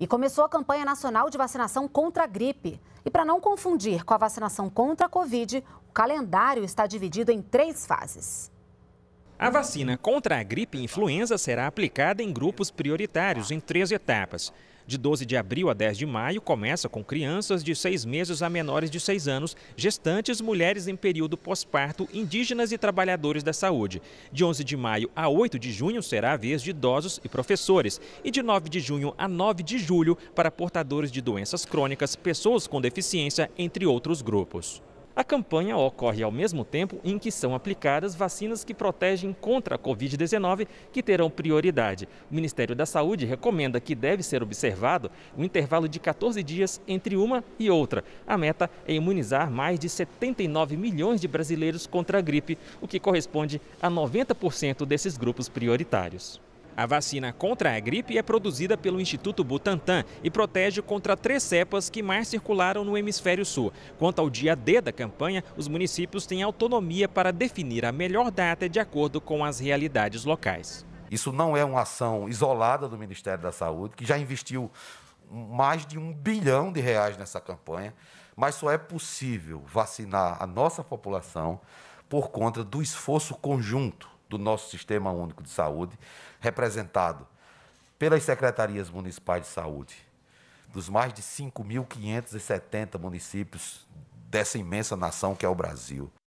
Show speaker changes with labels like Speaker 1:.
Speaker 1: e começou a campanha nacional de vacinação contra a gripe. E para não confundir com a vacinação contra a Covid, o calendário está dividido em três fases.
Speaker 2: A vacina contra a gripe e influenza será aplicada em grupos prioritários em três etapas. De 12 de abril a 10 de maio, começa com crianças de seis meses a menores de seis anos, gestantes, mulheres em período pós-parto, indígenas e trabalhadores da saúde. De 11 de maio a 8 de junho será a vez de idosos e professores. E de 9 de junho a 9 de julho para portadores de doenças crônicas, pessoas com deficiência, entre outros grupos. A campanha ocorre ao mesmo tempo em que são aplicadas vacinas que protegem contra a Covid-19, que terão prioridade. O Ministério da Saúde recomenda que deve ser observado o um intervalo de 14 dias entre uma e outra. A meta é imunizar mais de 79 milhões de brasileiros contra a gripe, o que corresponde a 90% desses grupos prioritários. A vacina contra a gripe é produzida pelo Instituto Butantan e protege contra três cepas que mais circularam no hemisfério sul. Quanto ao dia D da campanha, os municípios têm autonomia para definir a melhor data de acordo com as realidades locais. Isso não é uma ação isolada do Ministério da Saúde, que já investiu
Speaker 3: mais de um bilhão de reais nessa campanha, mas só é possível vacinar a nossa população por conta do esforço conjunto do nosso Sistema Único de Saúde, representado pelas secretarias municipais de saúde, dos mais de 5.570 municípios dessa imensa nação que é o Brasil.